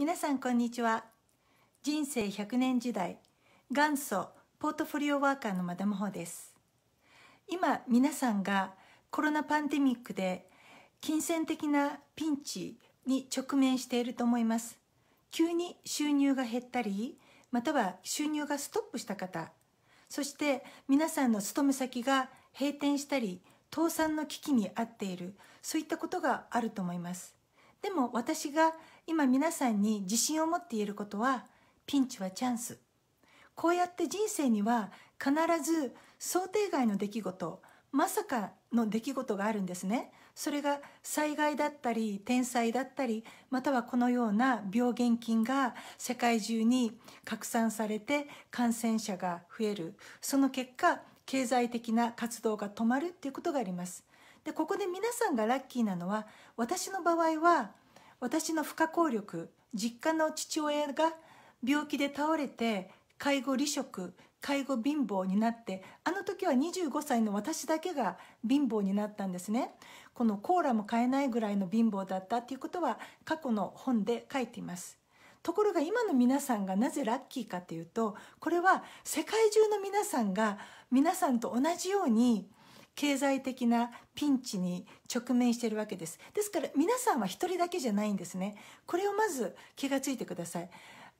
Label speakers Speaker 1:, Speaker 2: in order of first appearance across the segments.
Speaker 1: 皆さんこんにちは人生100年時代元祖ポートフォリオワーカーのマダムホです今皆さんがコロナパンデミックで金銭的なピンチに直面していると思います急に収入が減ったりまたは収入がストップした方そして皆さんの勤め先が閉店したり倒産の危機にあっているそういったことがあると思いますでも私が今皆さんに自信を持って言えることはピンチはチャンスこうやって人生には必ず想定外の出来事まさかの出来事があるんですねそれが災害だったり天災だったりまたはこのような病原菌が世界中に拡散されて感染者が増えるその結果経済的な活動が止まるっていうことがありますでここで皆さんがラッキーなのは私の場合は私の不可抗力実家の父親が病気で倒れて介護離職介護貧乏になってあの時は25歳の私だけが貧乏になったんですねこのコーラも買えないぐらいの貧乏だったっていうことは過去の本で書いていますところが今の皆さんがなぜラッキーかというとこれは世界中の皆さんが皆さんと同じように経済的なピンチに直面しているわけですですから皆さんは一人だけじゃないんですねこれをまず気がついてください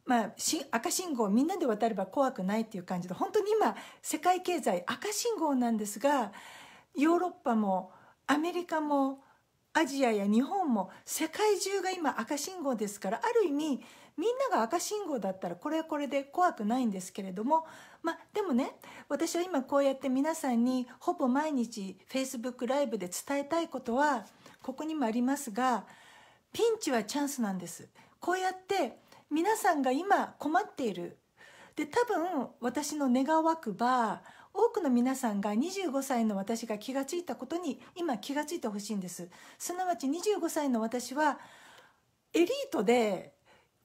Speaker 1: まあ、赤信号みんなで渡れば怖くないっていう感じで本当に今世界経済赤信号なんですがヨーロッパもアメリカもアジアや日本も世界中が今赤信号ですからある意味みんなが赤信号だったらこれはこれで怖くないんですけれどもまあ、でもね私は今こうやって皆さんにほぼ毎日 Facebook ライブで伝えたいことはここにもありますがピンチはチャンスなんですこうやって皆さんが今困っているで多分私の願わくば多くの皆さんが25歳の私が気が付いたことに今気が付いてほしいんですすなわち25歳の私はエリートで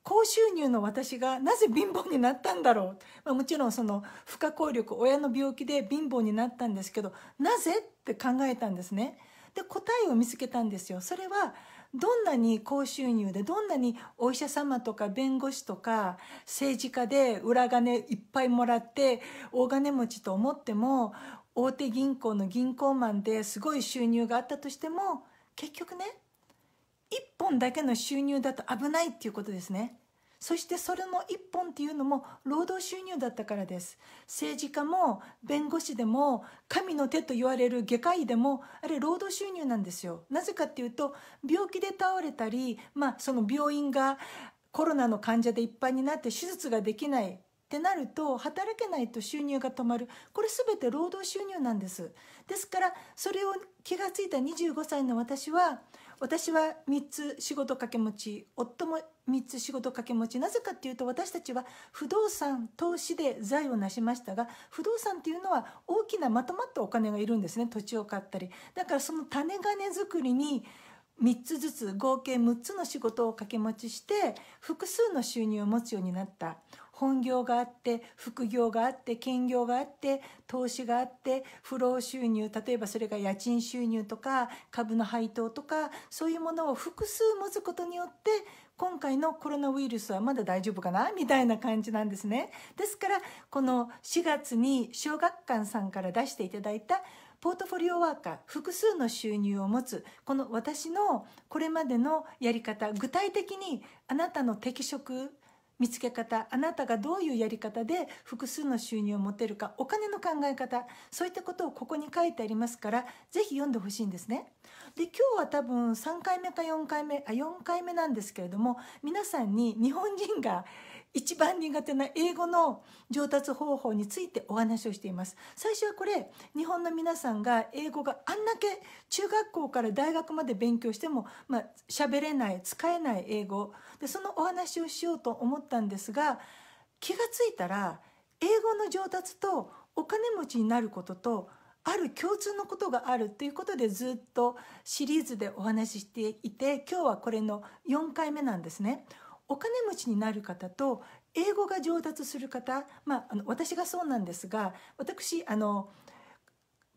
Speaker 1: 高収入の私がなぜ貧乏になったんだろう、まあ、もちろんその不可抗力親の病気で貧乏になったんですけどなぜって考えたんですねで答えを見つけたんですよそれはどんなに高収入でどんなにお医者様とか弁護士とか政治家で裏金いっぱいもらって大金持ちと思っても大手銀行の銀行マンですごい収入があったとしても結局ね一本だけの収入だと危ないっていうことですね。そしてそれの一本っていうのも労働収入だったからです。政治家も弁護士でも神の手と言われる外科医でもあれ労働収入なんですよ。なぜかっていうと病気で倒れたり、まあその病院がコロナの患者でいっぱいになって手術ができないってなると働けないと収入が止まる。これ全て労働収入なんです。ですからそれを気がついた25歳の私は私は3つ仕事掛け持ち夫も3つ仕事掛け持ちなぜかっていうと私たちは不動産投資で財を成しましたが不動産っていうのは大きなまとまったお金がいるんですね土地を買ったりだからその種金作りに3つずつ合計6つの仕事を掛け持ちして複数の収入を持つようになった本業があって副業があって兼業があって投資があって不労収入例えばそれが家賃収入とか株の配当とかそういうものを複数持つことによって今回のコロナウイルスはまだ大丈夫かなみたいな感じなんですね。ですからこの4月に小学館さんから出していただいたポートフォリオワーカー複数の収入を持つこの私のこれまでのやり方具体的にあなたの適職見つけ方あなたがどういうやり方で複数の収入を持てるかお金の考え方そういったことをここに書いてありますからぜひ読んでほしいんですね。で今日は多分3回目か4回目あ4回目なんですけれども皆さんに日本人が一番苦手な英語の上達方法についてお話をしています最初はこれ日本の皆さんが英語があんだけ中学校から大学まで勉強してもまあ、喋れない使えない英語でそのお話をしようと思ったんですが気が付いたら英語の上達とお金持ちになることとある共通のことがあるということでずっとシリーズでお話ししていて今日はこれの4回目なんですね。お金持ちになる方と英語が上達する方、まあ、あの私がそうなんですが私あの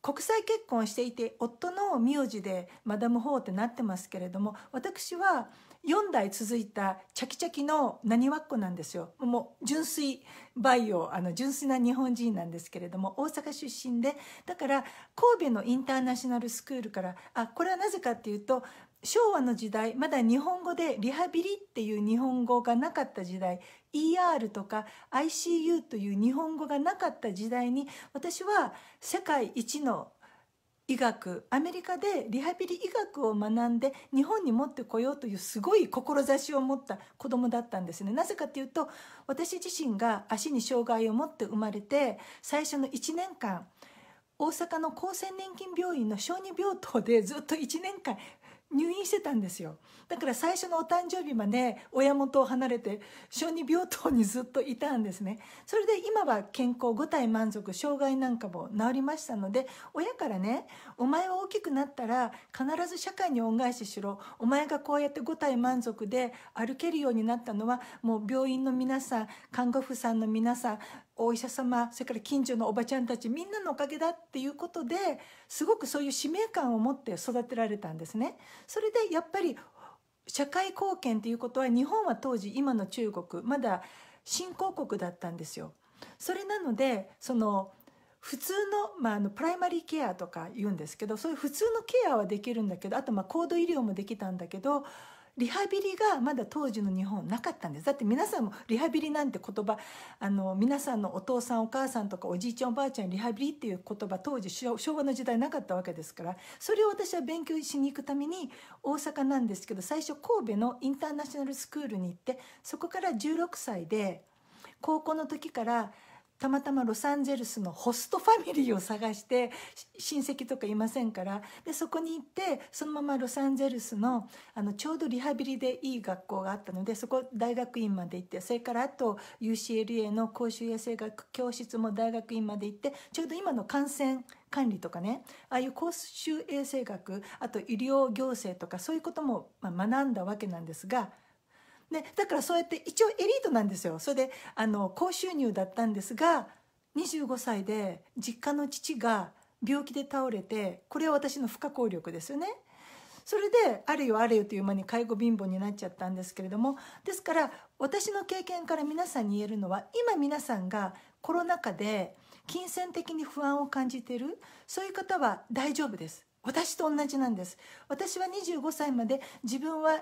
Speaker 1: 国際結婚していて夫の名字でマダム・ホーってなってますけれども私は4代続いたチャキチャキの何わっ子なんですよもう純粋バイオあの純粋な日本人なんですけれども大阪出身でだから神戸のインターナショナルスクールからあこれはなぜかっていうと昭和の時代まだ日本語でリハビリっていう日本語がなかった時代 ER とか ICU という日本語がなかった時代に私は世界一の医学アメリカでリハビリ医学を学んで日本に持ってこようというすごい志を持った子供だったんですねなぜかというと私自身が足に障害を持って生まれて最初の1年間大阪の厚生年金病院の小児病棟でずっと1年間入院してたんですよだから最初のお誕生日まで親元を離れて小児病棟にずっといたんですねそれで今は健康5体満足障害なんかも治りましたので親からね「お前は大きくなったら必ず社会に恩返ししろお前がこうやって5体満足で歩けるようになったのはもう病院の皆さん看護婦さんの皆さんお医者様それから近所のおばちゃんたちみんなのおかげだっていうことですごくそういう使命感を持って育てられたんですね。それでやっぱり社会貢献っていうことは日本は当時今の中国まだ新興国だったんですよ。それなのでその普通の,、まあ、あのプライマリーケアとか言うんですけどそういう普通のケアはできるんだけどあとまあ高度医療もできたんだけどリハビリがまだ当時の日本なかったんです。だって皆さんもリハビリなんて言葉、あの、皆さんのお父さんお母さんとかおじいちゃんおばあちゃんリハビリっていう言葉当時昭和の時代なかったわけですから、それを私は勉強しに行くために大阪なんですけど、最初神戸のインターナショナルスクールに行って、そこから16歳で、高校の時からたまたまロサンゼルスのホストファミリーを探して親戚とかいませんからでそこに行ってそのままロサンゼルスのあのちょうどリハビリでいい学校があったのでそこ大学院まで行ってそれからあと UCLA の公衆衛生学教室も大学院まで行ってちょうど今の感染管理とかねああいう公衆衛生学あと医療行政とかそういうことも学んだわけなんですが。でだからそうやって一応エリートなんですよそれであの高収入だったんですが25歳で実家の父が病気で倒れてこれは私の不可抗力ですよねそれであれよあれよという間に介護貧乏になっちゃったんですけれどもですから私の経験から皆さんに言えるのは今皆さんがコロナ禍で金銭的に不安を感じているそういう方は大丈夫です私と同じなんです私は25歳まで自分は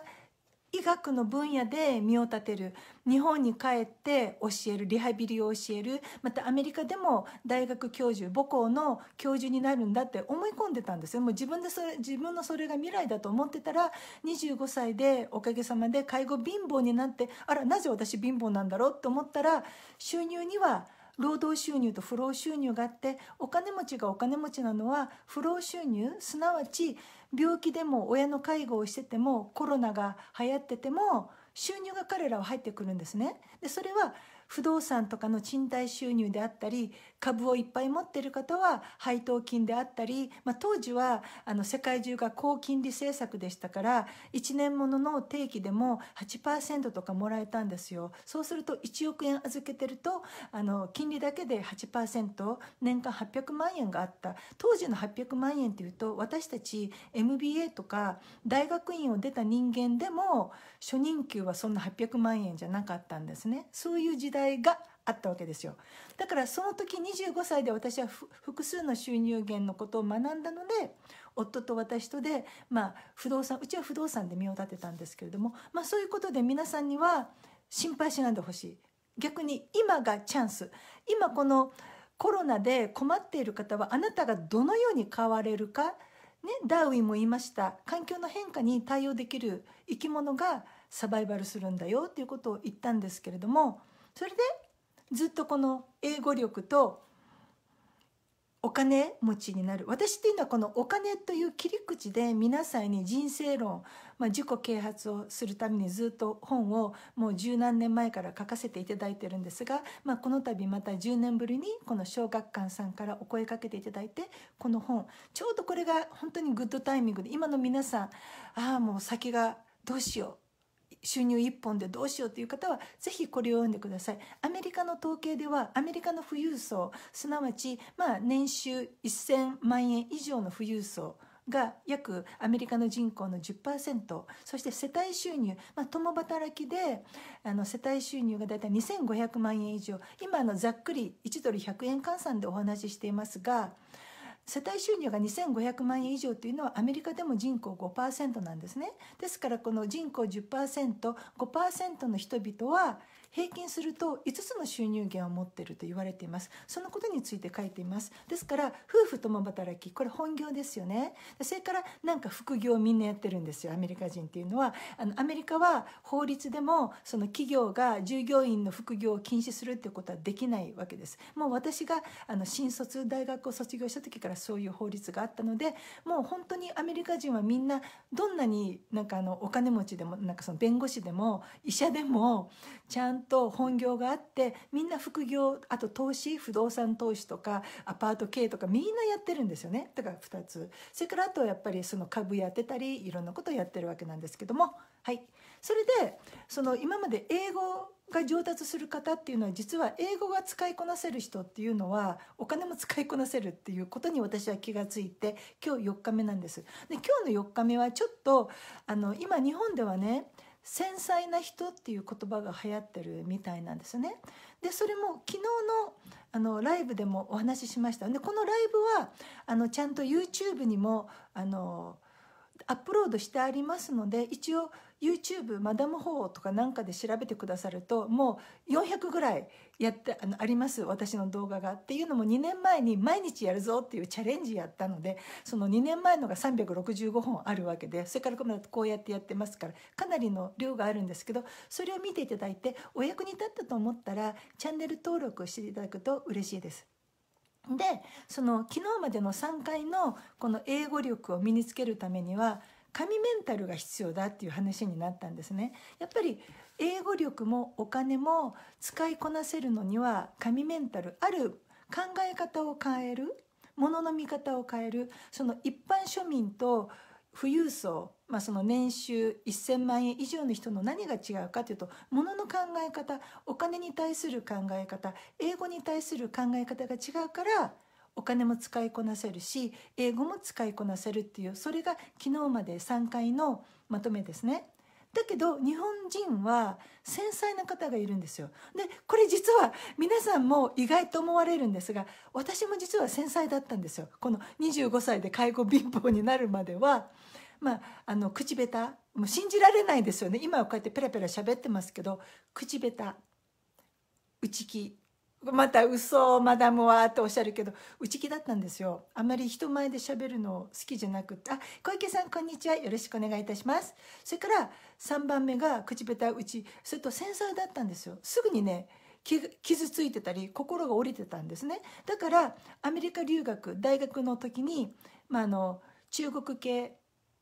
Speaker 1: 医学の分野で身を立てる日本に帰って教えるリハビリを教えるまたアメリカでも大学教授母校の教授になるんだって思い込んでたんですよもう自分でそれ自分のそれが未来だと思ってたら25歳でおかげさまで介護貧乏になってあらなぜ私貧乏なんだろうと思ったら収入には労働収入と不労収入があってお金持ちがお金持ちなのは不労収入すなわち病気でも親の介護をしててもコロナが流行ってても収入が彼らは入ってくるんですねでそれは不動産とかの賃貸収入であったり株をいっぱい持っている方は配当金であったり、まあ、当時はあの世界中が高金利政策でしたから1年ものの定期でも8%とかもらえたんですよそうすると1億円預けてるとあの金利だけで8%年間800万円があった当時の800万円というと私たち MBA とか大学院を出た人間でも初任給はそんな800万円じゃなかったんですねそういう時代があったわけですよだからその時25歳で私は複数の収入源のことを学んだので夫と私とで、まあ、不動産うちは不動産で身を立てたんですけれども、まあ、そういうことで皆さんには心配しないでほしい逆に今がチャンス今このコロナで困っている方はあなたがどのように変われるか、ね、ダーウィンも言いました環境の変化に対応できる生き物がサバイバルするんだよということを言ったんですけれどもそれでずっとこの英語力とお金持ちになる私っていうのはこのお金という切り口で皆さんに人生論、まあ、自己啓発をするためにずっと本をもう十何年前から書かせていただいてるんですが、まあ、この度また10年ぶりにこの小学館さんからお声かけていただいてこの本ちょうどこれが本当にグッドタイミングで今の皆さんああもう先がどうしよう収入1本でどうしようという方はぜひこれを読んでくださいアメリカの統計ではアメリカの富裕層すなわち、まあ、年収1000万円以上の富裕層が約アメリカの人口の10%そして世帯収入、まあ、共働きであの世帯収入がだいたい2500万円以上今のざっくり1ドル100円換算でお話ししていますが世帯収入が2500万円以上というのはアメリカでも人口5%なんですねですからこの人口 10%5% の人々は平均すると5つの収入源を持っていると言われていますそのことについて書いていますですから夫婦共働きこれ本業ですよねそれからなんか副業みんなやってるんですよアメリカ人っていうのはあのアメリカは法律でもその企業が従業員の副業を禁止するっていうことはできないわけですもう私があの新卒大学を卒業した時からそういう法律があったのでもう本当にアメリカ人はみんなどんなになんかあのお金持ちでもなんかその弁護士でも医者でもちゃんとと本業があってみんな副業あと投資不動産投資とかアパート経営とかみんなやってるんですよねだから2つそれからあとはやっぱりその株やってたりいろんなことやってるわけなんですけどもはいそれでその今まで英語が上達する方っていうのは実は英語が使いこなせる人っていうのはお金も使いこなせるっていうことに私は気がついて今日4日目なんです。で今日の4日目はちょっとあの今日本ではね繊細な人っていう言葉が流行ってるみたいなんですね。でそれも昨日のあのライブでもお話ししましたでこのライブはあのちゃんと YouTube にもあのアップロードしてありますので一応 YouTube マダム法とかなんかで調べてくださるともう400ぐらいやってあのあります私の動画がっていうのも2年前に毎日やるぞっていうチャレンジやったのでその2年前のが365本あるわけでそれからこうやってやってますからかなりの量があるんですけどそれを見ていただいてお役に立ったと思ったらチャンネル登録していただくと嬉しいです。でその昨日までの3回のこの英語力を身につけるためには神メンタルが必要だっていう話になったんですね。やっぱり英語力もお金も使いこなせるのには神メンタルある考え方を変えるものの見方を変えるその一般庶民と富裕層、まあ、その年収1,000万円以上の人の何が違うかというと物の考え方お金に対する考え方英語に対する考え方が違うからお金も使いこなせるし英語も使いこなせるっていうそれが昨日まで3回のまとめですね。だけど日本人は繊細な方がいるんですよでこれ実は皆さんも意外と思われるんですが私も実は繊細だったんですよこの25歳で介護貧乏になるまでは。まあ、あの口下手もう信じられないですよね今はこうやってペラペラ喋ってますけど口下手内気また嘘マダムはっておっしゃるけど内気だったんですよあまり人前で喋るの好きじゃなくてあ小池さんこんにちはよろしくお願いいたしますそれから3番目が口下手うちそれと繊細だったんですよすぐにね傷ついてたり心が折れてたんですねだからアメリカ留学大学の時に、まあ、あの中国系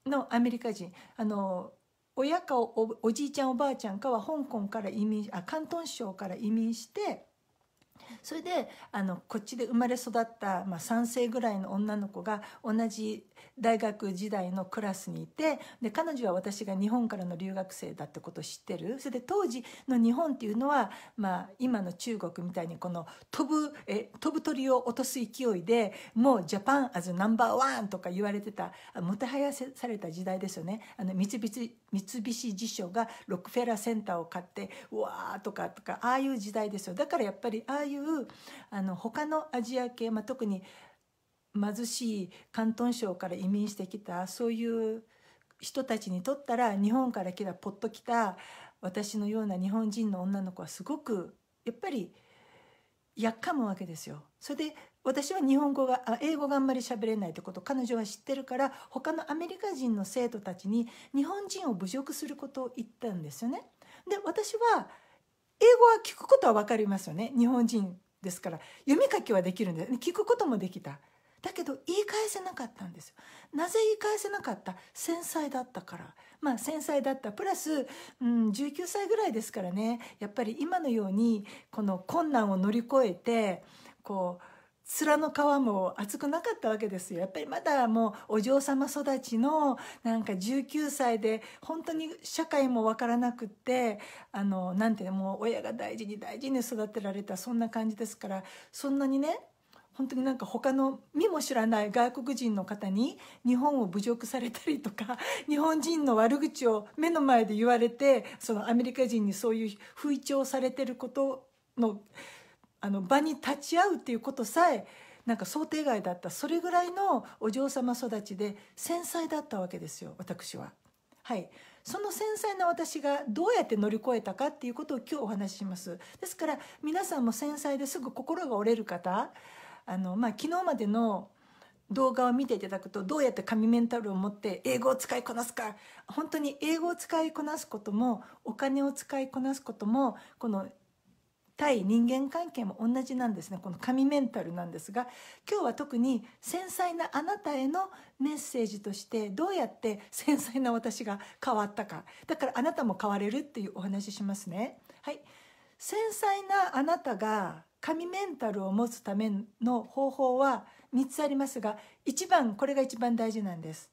Speaker 1: のアメリカ人あの親かおおじいちゃんおばあちゃんかは香港から移民あ広東省から移民してそれであのこっちで生まれ育った、まあ、3世ぐらいの女の子が同じ大学時代のクラスにいてで彼女は私が日本からの留学生だってことを知ってるそれで当時の日本っていうのは、まあ、今の中国みたいにこの飛ぶえ飛ぶ鳥を落とす勢いでもうジャパンアズナンバーワンとか言われてたもてはやされた時代ですよねあの三菱三菱地所がロックフェラーセンターを買ってうわーとかとかああいう時代ですよだからやっぱりああいうあの他のアジア系、まあ、特に貧しい広東省から移民してきたそういう人たちにとったら日本から来たポッと来た私のような日本人の女の子はすごくやっぱりやっかむわけですよ。それで私は日本語が英語があんまり喋れないってこと彼女は知ってるから他のアメリカ人の生徒たちに日本人を侮辱することを言ったんですよね。で私は英語は聞くことは分かりますよね日本人ですから読み書きはできるんで聞くこともできた。だけど言い返せなかったんですよ。なぜ言い返せなかった繊細だったから。まあ繊細だった。プラス、うん、19歳ぐらいですからね、やっぱり今のように、この困難を乗り越えて、こう、面の皮も厚くなかったわけですよ。やっぱりまだもうお嬢様育ちのなんか19歳で本当に社会もわからなくって、あの、なんてもう親が大事に大事に育てられたそんな感じですから、そんなにね、本当になんか他の身も知らない外国人の方に日本を侮辱されたりとか 日本人の悪口を目の前で言われてそのアメリカ人にそういう吹聴されてることのあの場に立ち会うっていうことさえなんか想定外だったそれぐらいのお嬢様育ちで繊細だったわけですよ私は。はいその繊細な私がどうやって乗り越えたかっていうことを今日お話しします。ですから皆さんも繊細ですぐ心が折れる方あの、まあ、昨日までの動画を見ていただくとどうやって紙メンタルを持って英語を使いこなすか本当に英語を使いこなすこともお金を使いこなすこともこの対人間関係も同じなんですねこの紙メンタルなんですが今日は特に繊細なあなたへのメッセージとしてどうやって繊細な私が変わったかだからあなたも変われるっていうお話ししますね。はい繊細なあなたが神メンタルを持つための方法は3つありますが一番これが一番大事なんです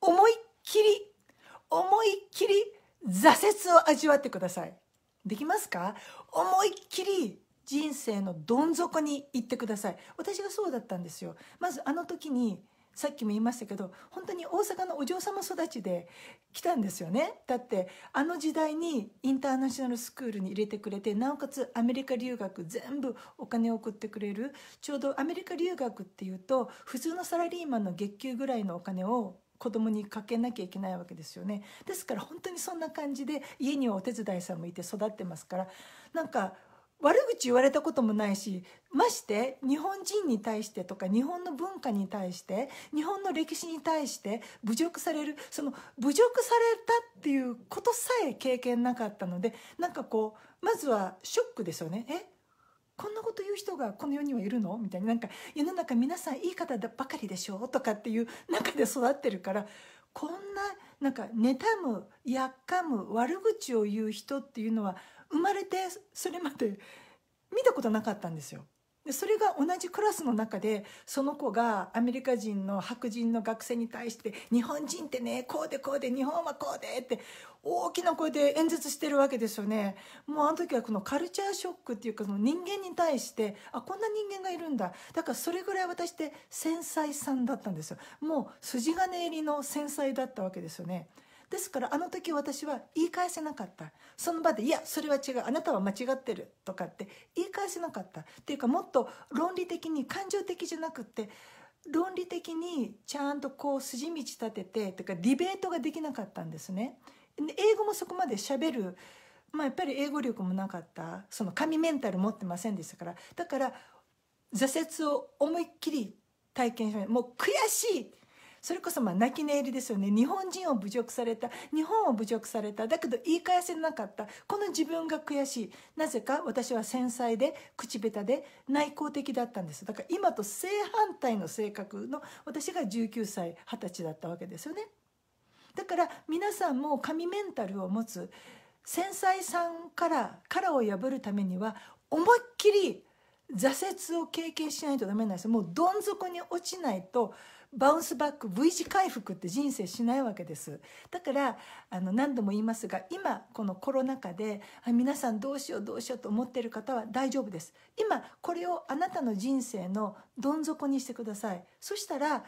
Speaker 1: 思いっきり思いっきり挫折を味わってくださいできますか思いっきり人生のどん底に行ってください私がそうだったんですよまずあの時にさっきも言いましたけど本当に大阪のお嬢様育ちで来たんですよねだってあの時代にインターナショナルスクールに入れてくれてなおかつアメリカ留学全部お金を送ってくれるちょうどアメリカ留学っていうと普通のサラリーマンの月給ぐらいのお金を子供にかけなきゃいけないわけですよねですから本当にそんな感じで家にはお手伝いさんもいて育ってますからなんか悪口言われたこともないしまして日本人に対してとか日本の文化に対して日本の歴史に対して侮辱されるその侮辱されたっていうことさえ経験なかったのでなんかこうまずはショックですよね。えこんなこと言う人がこの世にはいるのみたいになんか世の中皆さんいい方ばかりでしょうとかっていう中で育ってるからこんななんか妬むやっかむ悪口を言う人っていうのは生まれてそれまで見たことなかったんですよ。でそれが同じクラスの中でその子がアメリカ人の白人の学生に対して「日本人ってねこうでこうで日本はこうで」って大きな声で演説してるわけですよねもうあの時はこのカルチャーショックっていうかその人間に対してあこんな人間がいるんだだからそれぐらい私って繊細さんだったんですよもう筋金入りの繊細だったわけですよね。ですからあの時私は言い返せなかったその場で「いやそれは違うあなたは間違ってる」とかって言い返せなかったっていうかもっと論理的に感情的じゃなくって論理的にちゃんとこう筋道立ててとかディベートができなかったんですね。英語もそこまで喋るまあ、やっぱり英語力もなかったその紙メンタル持ってませんでしたからだから挫折を思いっきり体験しましたもう悔しいそれこそまあ泣き寝入りですよね日本人を侮辱された日本を侮辱されただけど言い返せなかったこの自分が悔しいなぜか私は繊細で口下手で内向的だったんですだから今と正反対の性格の私が19歳20歳だったわけですよねだから皆さんも神メンタルを持つ繊細さんから殻を破るためには思いっきり挫折を経験しないとダメなんですもうどん底に落ちないとバウンスバック V 字回復って人生しないわけですだからあの何度も言いますが今このコロナ禍で皆さんどうしようどうしようと思ってる方は大丈夫です今これをあなたの人生のどん底にしてくださいそしたら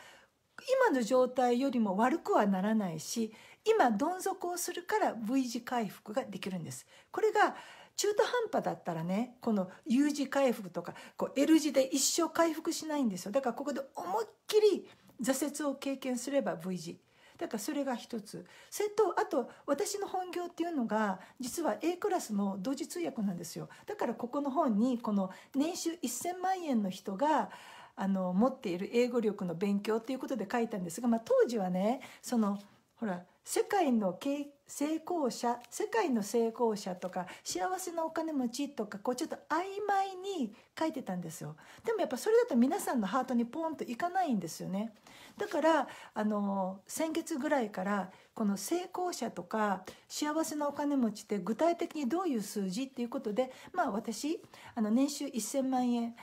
Speaker 1: 今の状態よりも悪くはならないし今どん底をするから V 字回復ができるんですこれが中途半端だったらねこの U 字回復とかこう L 字で一生回復しないんですよだからここで思いっきり挫折を経験すれば V 字だからそれが一つそれとあと私の本業っていうのが実は A クラスの同時通訳なんですよだからここの本にこの年収1000万円の人があの持っている英語力の勉強っていうことで書いたんですが、まあ、当時はねそのほら世界の経験成功者世界の成功者とか幸せなお金持ちとかこうちょっと曖昧に書いてたんですよでもやっぱそれだと皆さんのハートにポンといかないんですよねだからあの先月ぐらいからこの成功者とか幸せなお金持ちって具体的にどういう数字っていうことでまあ私あの年収1000万円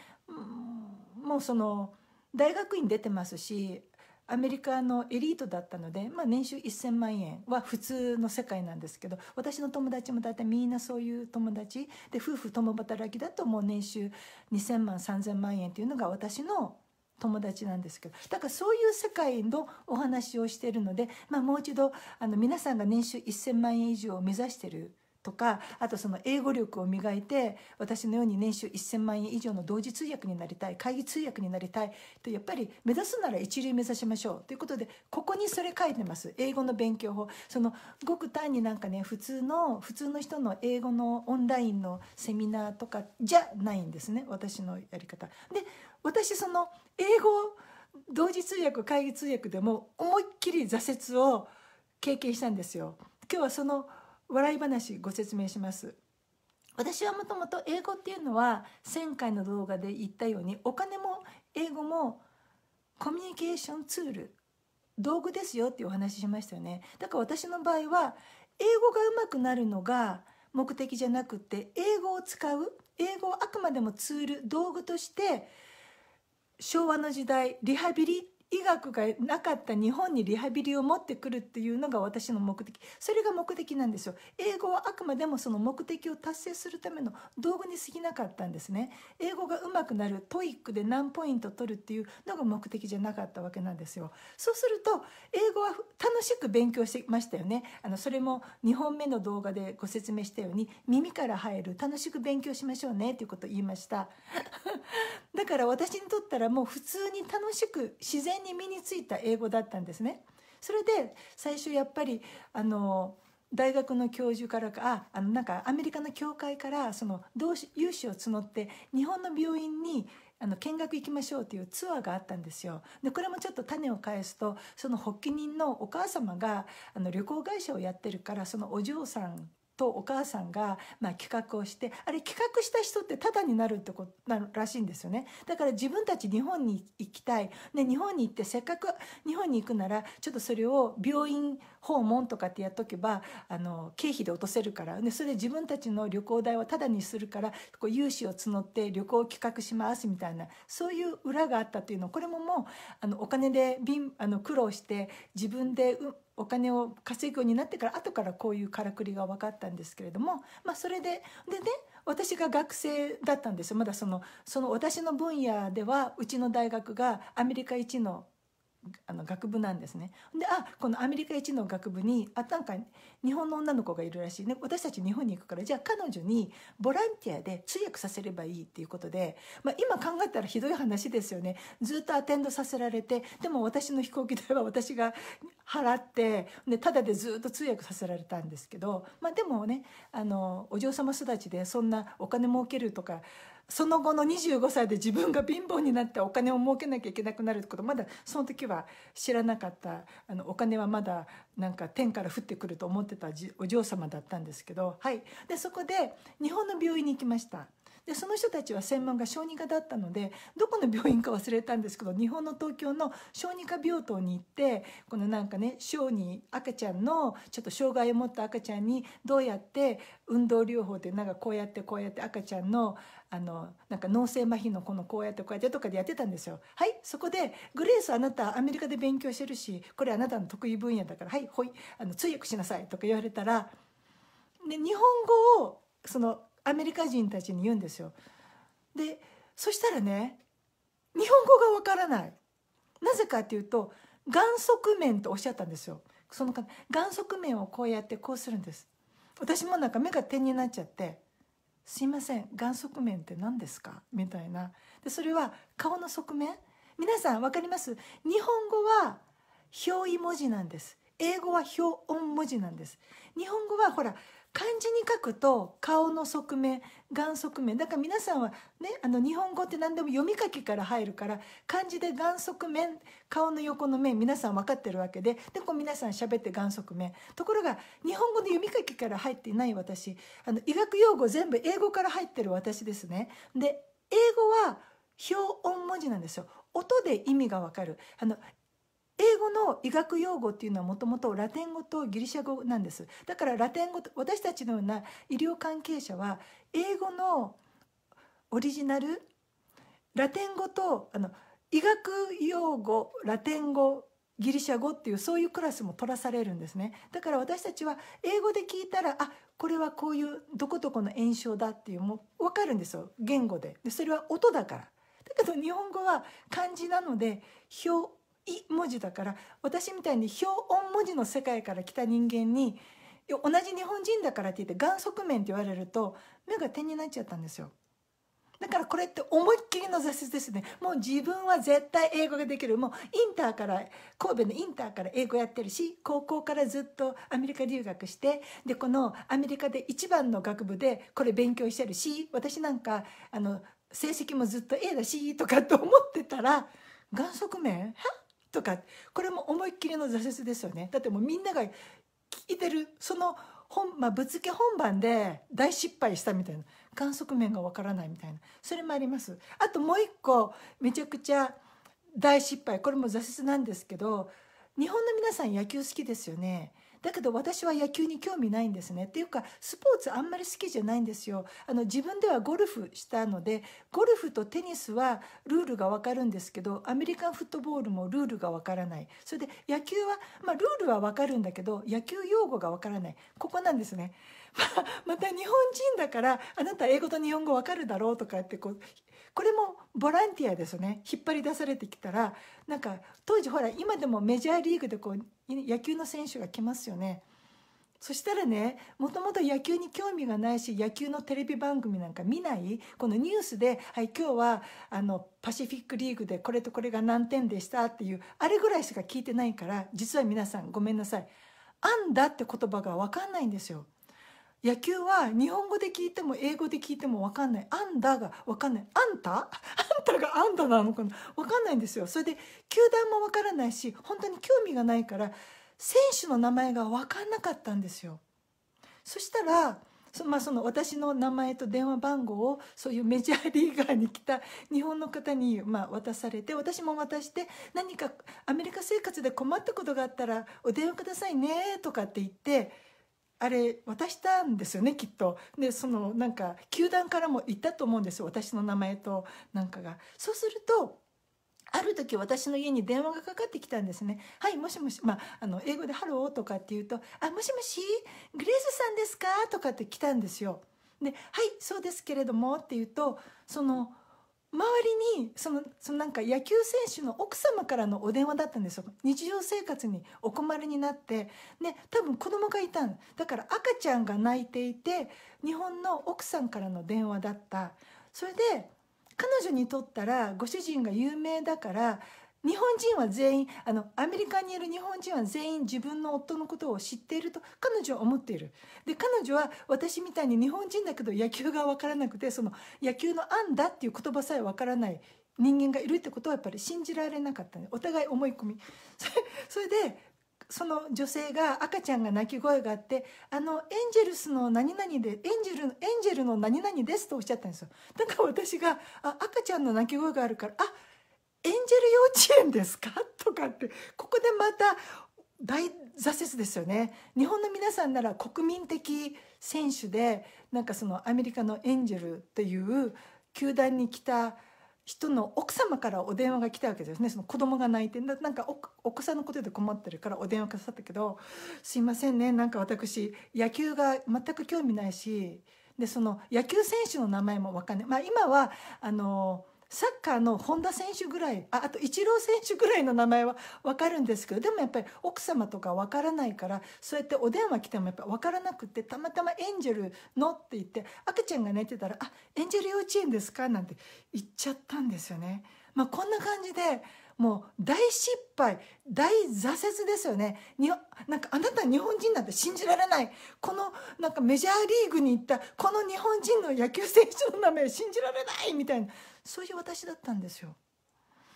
Speaker 1: もうその大学院出てますしアメリカのエリートだったので、まあ、年収1000万円は普通の世界なんですけど私の友達も大体みんなそういう友達で夫婦共働きだともう年収2000万3000万円っていうのが私の友達なんですけどだからそういう世界のお話をしているので、まあ、もう一度あの皆さんが年収1000万円以上を目指してるとかあとその英語力を磨いて私のように年収1000万円以上の同時通訳になりたい会議通訳になりたいとやっぱり目指すなら一流目指しましょうということでここにそれ書いてます英語の勉強法そのごく単になんかね普通の普通の人の英語のオンラインのセミナーとかじゃないんですね私のやり方。で私その英語同時通訳会議通訳でも思いっきり挫折を経験したんですよ。今日はその笑い話ご説明します私はもともと英語っていうのは前回の動画で言ったようにお金も英語もコミュニケーションツール道具ですよっていうお話ししましたよねだから私の場合は英語が上手くなるのが目的じゃなくて英語を使う英語をあくまでもツール道具として昭和の時代リハビリ医学がなかった日本にリハビリを持ってくるっていうのが私の目的それが目的なんですよ英語はあくまでもその目的を達成するための道具に過ぎなかったんですね英語が上手くなるトイックで何ポイント取るっていうのが目的じゃなかったわけなんですよそうすると英語は楽しく勉強してましたよねあのそれも2本目の動画でご説明したように耳から入る楽しく勉強しましょうねということを言いました だから私にとったらもう普通に楽しく自然然に身についた英語だったんですね。それで最初やっぱりあの大学の教授からかああのなんかアメリカの教会からその同融資を募って日本の病院にあの見学行きましょうというツアーがあったんですよでこれもちょっと種を返すとその発起人のお母様があの旅行会社をやってるからそのお嬢さんとお母さんが、まあ、企画をして、あれ企画した人ってタダになるってことなるらしいんですよね。だから自分たち日本に行きたい。で、日本に行ってせっかく日本に行くなら、ちょっとそれを病院訪問とかってやっとけば、あの、経費で落とせるから、ね、それで自分たちの旅行代はタダにするから、こう融資を募って旅行を企画しますみたいな、そういう裏があったというの、これももう、あの、お金で、あの、苦労して、自分で、うお金を稼ぐようになってから後からこういうからくりが分かったんですけれども、まあ、それででね私が学生だったんですまだそのその私の分野ではうちの大学がアメリカ一のあの学部なんですね。であこのアメリカ一の学部にあなんか日本の女の子がいるらしいね私たち日本に行くからじゃあ彼女にボランティアで通訳させればいいっていうことで、まあ、今考えたらひどい話ですよねずっとアテンドさせられてでも私の飛行機代は私が払ってでただでずっと通訳させられたんですけど、まあ、でもねあのお嬢様育ちでそんなお金儲けるとか。その後の25歳で自分が貧乏になってお金を儲けなきゃいけなくなることまだその時は知らなかったあのお金はまだなんか天から降ってくると思ってたお嬢様だったんですけど、はい、でそこで日本の病院に行きました。でその人たちは専門が小児科だったのでどこの病院か忘れたんですけど日本の東京の小児科病棟に行ってこのなんかね小児赤ちゃんのちょっと障害を持った赤ちゃんにどうやって運動療法でなんかこうやってこうやって赤ちゃんのあのなんか脳性麻痺のこのこうやってこうやってとかでやってたんですよ。はいそこでグレースあなたアメリカで勉強してるしこれあなたの得意分野だからはいほいあの通訳しなさいとか言われたらで日本語をそのアメリカ人たちに言うんですよ。でそしたらね日本語がわからない。なぜかっていうと元側面とおっしゃったんですよ。そのか元側面をこうやってこうするんです。私もなんか目が点になっちゃって「すいません眼側面って何ですか?」みたいなでそれは顔の側面皆さん分かります日本語は表意文字なんです英語は表音文字なんです日本語はほら漢字に書くと顔の側面眼側面だから皆さんはねあの日本語って何でも読み書きから入るから漢字で眼側面顔の横の面皆さん分かってるわけででこう皆さん喋って眼側面ところが日本語の読み書きから入っていない私あの医学用語全部英語から入ってる私ですね。で英語は表音文字なんですよ音で意味がわかるあの英語の医学用語っていうのはもともとラテン語とギリシャ語なんですだからラテン語私たちのような医療関係者は英語のオリジナルラテン語とあの医学用語ラテン語ギリシャ語っていうそういうクラスも取らされるんですねだから私たちは英語で聞いたらあこれはこういうどこどこの炎症だっていうもう分かるんですよ言語ででそれは音だからだけど日本語は漢字なので表い文字だから私みたいに表音文字の世界から来た人間に同じ日本人だからって言って眼側面って言われると目が点になっちゃったんですよ。だからこれって思いっきりの挫折ですね。もう自分は絶対英語ができる。もうインターから、神戸のインターから英語やってるし、高校からずっとアメリカ留学して、で、このアメリカで一番の学部でこれ勉強してるし、私なんか、あの、成績もずっと A だし、とかと思ってたら、眼側面はとかこれも思いっきりの挫折ですよねだってもうみんなが聞いてるその本、まあ、ぶつけ本番で大失敗したみたいな観測面がわからないみたいなそれもありますあともう一個めちゃくちゃ大失敗これも挫折なんですけど日本の皆さん野球好きですよね。だけど私は野球に興味ないんですねっていうかスポーツあんまり好きじゃないんですよあの自分ではゴルフしたのでゴルフとテニスはルールが分かるんですけどアメリカンフットボールもルールが分からないそれで野球は、まあ、ルールは分かるんだけど野球用語が分からないここなんですね。まあ、また日本人だからあなた英語と日本語分かるだろうとかってこうこれもボランティアですね引っ張り出されてきたらなんか当時ほら今でもメジャーリーグでこう野球の選手が来ますよね。そしたらねもともと野球に興味がないし野球のテレビ番組なんか見ないこのニュースで「はい今日はあのパシフィックリーグでこれとこれが何点でした」っていうあれぐらいしか聞いてないから実は皆さんごめんなさい「あんだ」って言葉が分かんないんですよ。野球は日本語で聞いても英語で聞いても分かんない「あんだ」が分かんない「あんた?」あんたが「あんた」なのかな分かんないんですよそれで球団も分からないし本当に興味がないから選手の名前が分かんなかったんですよそしたらそ,、まあ、その私の名前と電話番号をそういうメジャーリーガーに来た日本の方にまあ渡されて私も渡して何かアメリカ生活で困ったことがあったらお電話くださいねとかって言って。あれ渡したんですよねきっとでそのなんか球団からも言ったと思うんですよ私の名前となんかがそうするとある時私の家に電話がかかってきたんですね「はいもしもし」まあ、あの英語で「ハロー」とかって言うと「あもしもしグレースさんですか?」とかって来たんですよで「はいそうですけれども」って言うとその「周りにそのそのなんか野球選手の奥様からのお電話だったんですよ日常生活にお困りになってね多分子供がいたんだから赤ちゃんが泣いていて日本の奥さんからの電話だったそれで彼女にとったらご主人が有名だから日本人は全員あのアメリカにいる日本人は全員自分の夫のことを知っていると彼女は思っているで彼女は私みたいに日本人だけど野球が分からなくてその野球の案だっていう言葉さえ分からない人間がいるってことはやっぱり信じられなかったねお互い思い込み それでその女性が赤ちゃんが泣き声があって「あのエンジェルスの何々でエンジェルエンジェルの何々です」とおっしゃったんですよだから私があ赤ちゃんの泣き声があるからあエンジェル幼稚園ですか?」とかってここでまた大挫折ですよね日本の皆さんなら国民的選手でなんかそのアメリカのエンジェルっていう球団に来た人の奥様からお電話が来たわけですねその子供が泣いてなんかお子さんのことで困ってるからお電話くださったけど「すいませんねなんか私野球が全く興味ないしでその野球選手の名前も分かんない」まあ、今はあのーサッカーの本田選手ぐらいああとイチロー選手ぐらいの名前は分かるんですけどでもやっぱり奥様とか分からないからそうやってお電話来てもやっぱ分からなくてたまたま「エンジェルの」って言って赤ちゃんが寝てたら「あエンジェル幼稚園ですか?」なんて言っちゃったんですよね。まあ、こんな感じでもう大失敗大挫折ですよねになんかあなた日本人なんて信じられないこのなんかメジャーリーグに行ったこの日本人の野球選手の名前信じられないみたいなそういう私だったんですよ。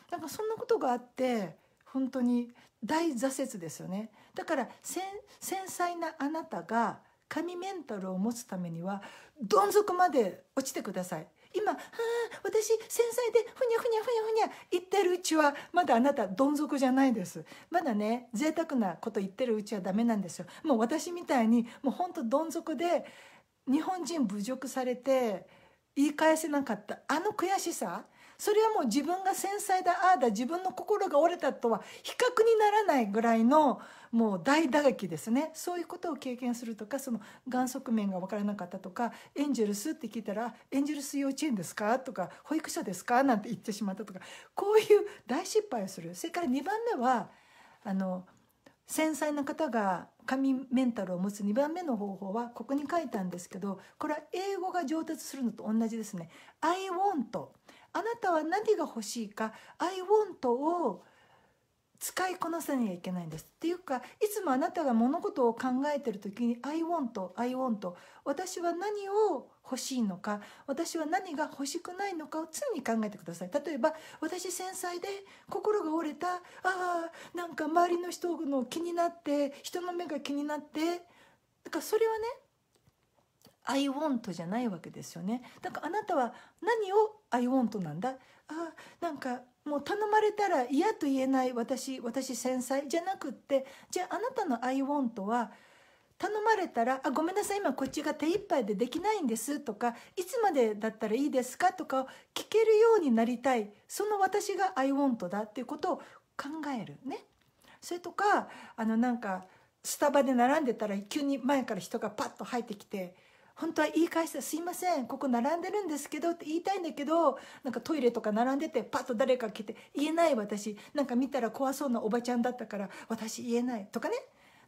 Speaker 1: なんかそんなことがあって本当に大挫折ですよね。だから繊細なあなたが神メンタルを持つためにはどん底まで落ちてください。今、あ、私繊細でふにゃふにゃふにゃふにゃ言ってるうちはまだあなたどん底じゃないですまだね贅沢なこと言ってるうちはダメなんですよもう私みたいにもうほんとどん底で日本人侮辱されて言い返せなかったあの悔しさそれはもう自分が繊細だああだ自分の心が折れたとは比較にならないぐらいのもう大打撃ですねそういうことを経験するとかその眼側面が分からなかったとかエンジェルスって聞いたらエンジェルス幼稚園ですかとか保育所ですかなんて言ってしまったとかこういう大失敗をするそれから2番目はあの繊細な方が神メンタルを持つ2番目の方法はここに書いたんですけどこれは英語が上達するのと同じですね「I want」あなたは何が欲しいか「I want」を使いこなせなきゃいけないんですっていうかいつもあなたが物事を考えてる時に「I want」「I want」私は何を欲しいのか私は何が欲しくないのかを常に考えてください例えば私繊細で心が折れたああなんか周りの人の気になって人の目が気になってだからそれはね I want じゃないわけですよねだからあなたは何を I want なんだあなんかもう頼まれたら嫌と言えない私私繊細じゃなくってじゃああなたの「I want」は頼まれたら「あごめんなさい今こっちが手一杯でできないんです」とか「いつまでだったらいいですか?」とかを聞けるようになりたいその私が「I want」だっていうことを考えるね。それとかあのなんかスタバで並んでたら急に前から人がパッと入ってきて本当は言い返したすいませんここ並んでるんですけど」って言いたいんだけどなんかトイレとか並んでてパッと誰か来て「言えない私」なんか見たら怖そうなおばちゃんだったから「私言えない」とかね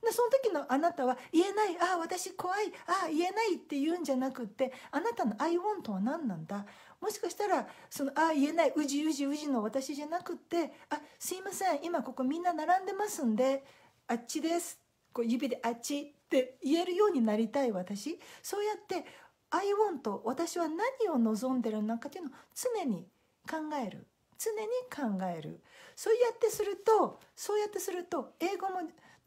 Speaker 1: でその時のあなたは「言えないああ私怖いああ言えない」って言うんじゃなくってあなたの「I want」は何なんだもしかしたらその「ああ言えないうじうじうじ」の私じゃなくって「あすいません今ここみんな並んでますんであっちです」こう指で「あっち」って言えるようになりたい私そうやって「I want」私は何を望んでるのかっていうのを常に考える常に考えるそうやってするとそうやってすると英語も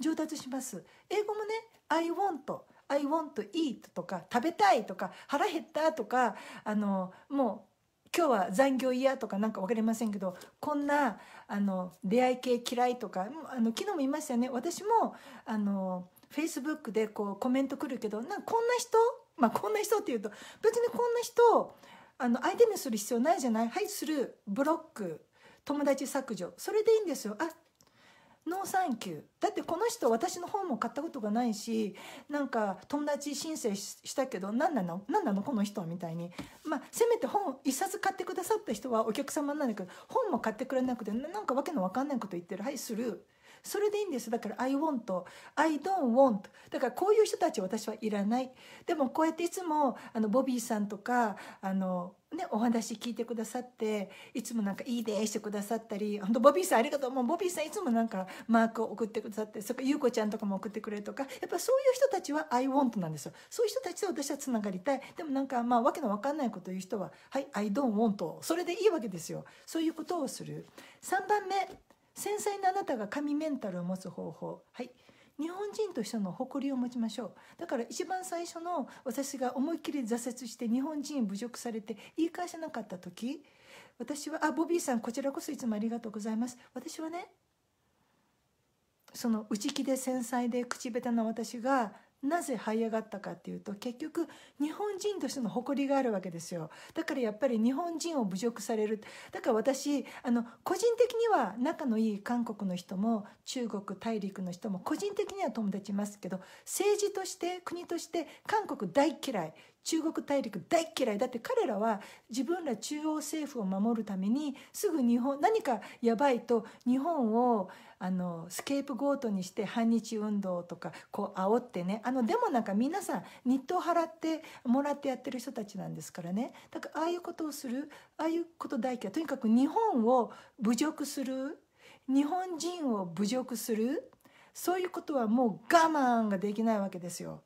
Speaker 1: 上達します英語もね「I want」「I want to eat」とか「食べたい」とか「腹減った」とかあのもう今日は残業嫌とかなんか分かりませんけどこんなあの出会い系嫌いとかあの昨日も言いましたよね私もあのフェイスブックでこうコメント来るけどなんかこんな人、まあ、こんな人っていうと別にこんな人あの相手にする必要ないじゃないはいするブロック友達削除それでいいんですよあノーサンキューだってこの人私の本も買ったことがないしなんか友達申請したけど何なの何なのこの人みたいにまあせめて本一冊買ってくださった人はお客様なんだけど本も買ってくれなくてなんかわけのわかんないこと言ってるはいスルー。それでいいんですだから I want I don't want だからこういう人たち私はいらないでもこうやっていつもあのボビーさんとかあのね、お話聞いてくださっていつもなんか「いいで」してくださったり本当ボビーさんありがとうもうボビーさんいつもなんかマークを送ってくださってそっから優子ちゃんとかも送ってくれるとかやっぱそういう人たちは「I want」なんですよそういう人たちと私はつながりたいでもなんかまあわけのわかんないこと言う人は「はい I don't want」それでいいわけですよそういうことをする3番目繊細なあなたが神メンタルを持つ方法はい日本人としての誇りを持ちましょうだから一番最初の私が思いっきり挫折して日本人侮辱されて言い返せなかった時私は「あボビーさんこちらこそいつもありがとうございます」私はねその内気で繊細で口下手な私がなぜ這い上がったかっていうと結局日本人としての誇りがあるわけですよだからやっぱり日本人を侮辱されるだから私あの個人的には仲のいい韓国の人も中国大陸の人も個人的には友達いますけど政治として国として韓国大嫌い中国大陸大嫌いだって彼らは自分ら中央政府を守るためにすぐ日本何かやばいと日本をあのスケープゴートにして反日運動とかこう煽ってねあのでもなんか皆さん日当払ってもらってやってる人たちなんですからねだからああいうことをするああいうこと大嫌いとにかく日本を侮辱する日本人を侮辱するそういうことはもう我慢ができないわけですよ。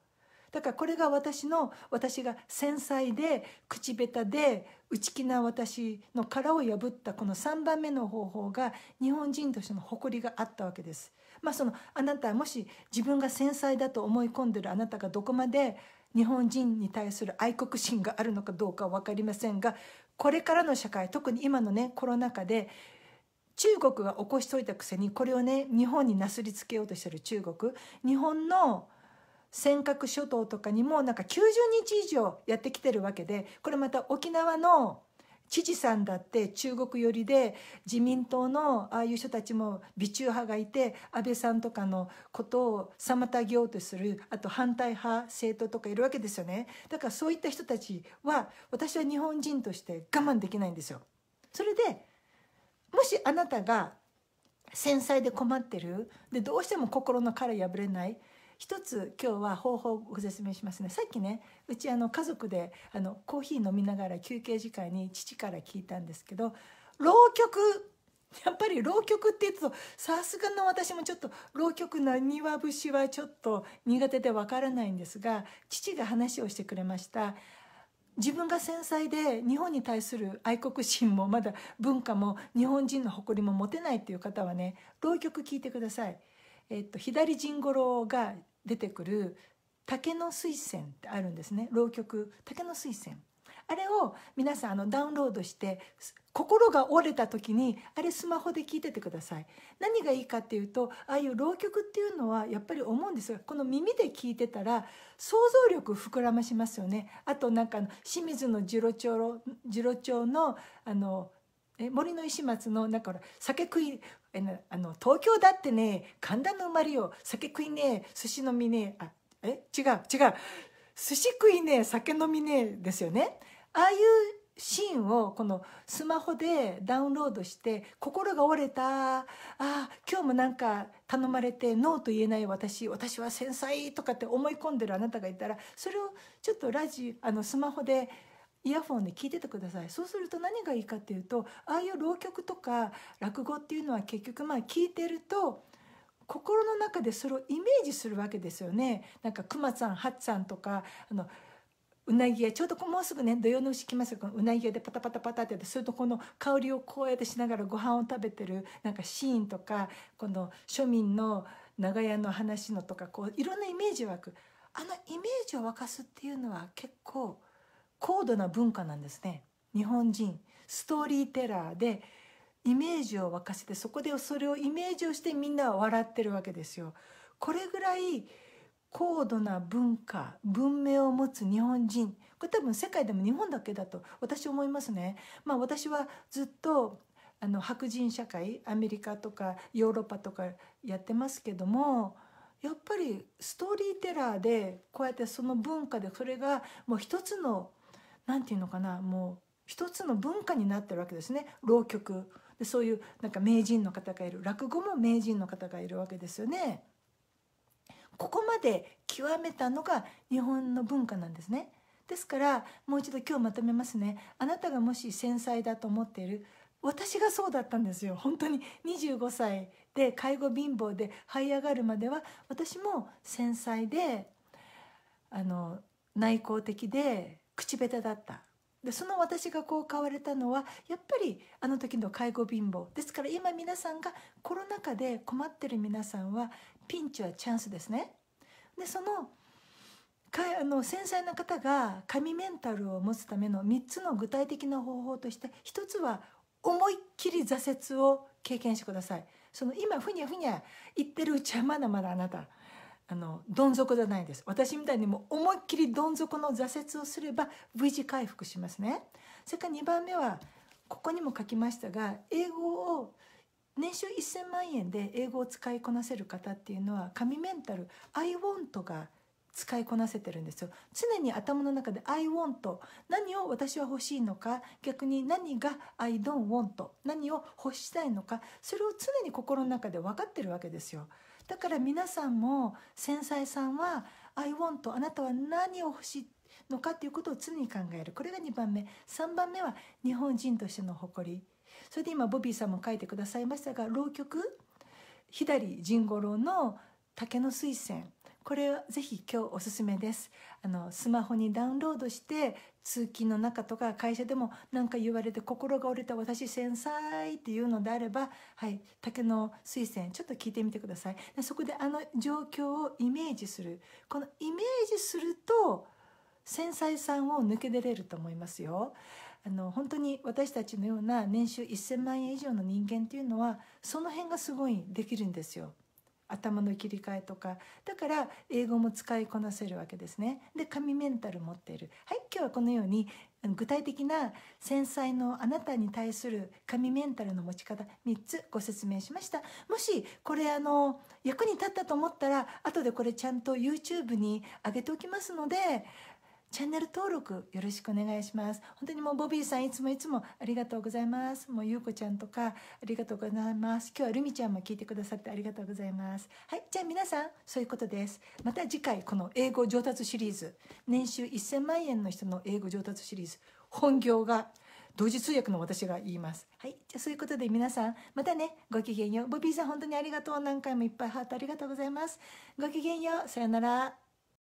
Speaker 1: だからこれが私の私が繊細で口下手で内気な私の殻を破ったこの3番目の方法が日本人としての誇りがあったわけです。まあ、そのあなたもし自分が繊細だと思い込んでるあなたがどこまで日本人に対する愛国心があるのかどうかは分かりませんがこれからの社会特に今のねコロナ禍で中国が起こしといたくせにこれをね日本になすりつけようとしてる中国日本の尖閣諸島とかにもなんか90日以上やってきてるわけでこれまた沖縄の知事さんだって中国寄りで自民党のああいう人たちも美中派がいて安倍さんとかのことを妨げようとするあと反対派政党とかいるわけですよねだからそういった人たちは私は日本人として我慢できないんですよ。それでもしあなたが繊細で困ってるでどうしても心の殻破れない一つ今日は方法をご説明しますねさっきねうちあの家族であのコーヒー飲みながら休憩時間に父から聞いたんですけど浪曲 やっぱり浪曲って言うとさすがの私もちょっと浪曲なにわ節はちょっと苦手でわからないんですが父が話をしてくれました自分が繊細で日本に対する愛国心もまだ文化も日本人の誇りも持てないっていう方はね浪曲聞いてください。えっと、左甚五郎が出てくる竹の水仙ってあるんですね浪曲竹の水仙あれを皆さんあのダウンロードして心が折れた時にあれスマホで聞いててください何がいいかっていうとああいう浪曲っていうのはやっぱり思うんですがこの耳で聞いてたら想像力膨らましますよねあとなんか清水の次郎町次郎町のあのえ森の石松のなんか酒食いあの東京だってね神田の生まれよ酒食いね寿司飲みねあえ違う違う寿司食いね酒飲みねですよねああいうシーンをこのスマホでダウンロードして心が折れたあ今日もなんか頼まれてノーと言えない私私は繊細とかって思い込んでるあなたがいたらそれをちょっとラジあのスマホでイヤフォンで聞いててくださいそうすると何がいいかっていうとああいう浪曲とか落語っていうのは結局まあ聞いてると心の中でそれをイメージするわけですよねなんか熊さん八さんとかあのうなぎ屋ちょうどもうすぐね土曜の牛来ますようなぎ屋でパタパタパタってやってそれとこの香りをこうやってしながらご飯を食べてるなんかシーンとかこの庶民の長屋の話のとかこういろんなイメージ湧くあのイメージを沸かすっていうのは結構。高度な文化なんですね日本人ストーリーテラーでイメージを沸かせてそこでそれをイメージをしてみんなは笑ってるわけですよ。これぐらい高度な文化文明を持つ日本人これ多分世界でも日本だけだと私思いますね。まあ、私はずっとあの白人社会アメリカとかヨーロッパとかやってますけどもやっぱりストーリーテラーでこうやってその文化でそれがもう一つの何て言うのかなもう一つの文化になってるわけですね浪曲でそういうなんか名人の方がいる落語も名人の方がいるわけですよね。ここまで極めたのが日本の文化なんですね。ですからもう一度今日まとめますね。あなたがもし繊細だと思っている私がそうだったんですよ本当に25歳で介護貧乏で這い上がるまでは私も繊細であの内向的で口下手だったでその私がこう変われたのはやっぱりあの時の介護貧乏ですから今皆さんがコロナ禍で困ってる皆さんはピンチはチャンスですね。でそのかあの繊細な方が神メンタルを持つための3つの具体的な方法として1つは思いっきり挫折を経験してくださいその今ふにゃふにゃ言ってるうちはまだまだあなたあのどん底じゃないです私みたいにも思いっきりどん底の挫折をすれば V 字回復しますねそれから2番目はここにも書きましたが英語を年収1000万円で英語を使いこなせる方っていうのは紙メンタル「I want」が使いこなせてるんですよ常に頭の中で「I want」何を私は欲しいのか逆に何が「I don't want」何を欲したいのかそれを常に心の中で分かってるわけですよ。だから皆さんも繊細さんは「I want」あなたは何を欲しいのかということを常に考えるこれが2番目3番目は日本人としての誇りそれで今ボビーさんも書いてくださいましたが浪曲左甚五郎の「竹の水仙」これはぜひ今日おすすめですあのスマホにダウンロードして通勤の中とか会社でも何か言われて心が折れた私繊細っていうのであれば、はい、竹の水仙ちょっと聞いてみてくださいでそこであの状況をイメージするこのイメージすると繊細さんを抜け出れると思いますよあの本当に私たちのような年収1000万円以上の人間っていうのはその辺がすごいできるんですよ頭の切り替えとかだから英語も使いこなせるわけですねで紙メンタル持っているはい今日はこのように具体的な繊細のあなたに対する紙メンタルの持ち方3つご説明しましたもしこれあの役に立ったと思ったら後でこれちゃんと YouTube に上げておきますのでチャンネル登録よろしくお願いします。本当にもうボビーさんいつもいつもありがとうございます。もうゆうこちゃんとかありがとうございます。今日はるみちゃんも聞いてくださってありがとうございます。はい。じゃあ皆さん、そういうことです。また次回、この英語上達シリーズ、年収1000万円の人の英語上達シリーズ、本業が同時通訳の私が言います。はい。じゃあそういうことで皆さん、またね、ごきげんよう。ボビーさん本当にありがとう。何回もいっぱいハートありがとうございます。ごきげんよう。さよなら。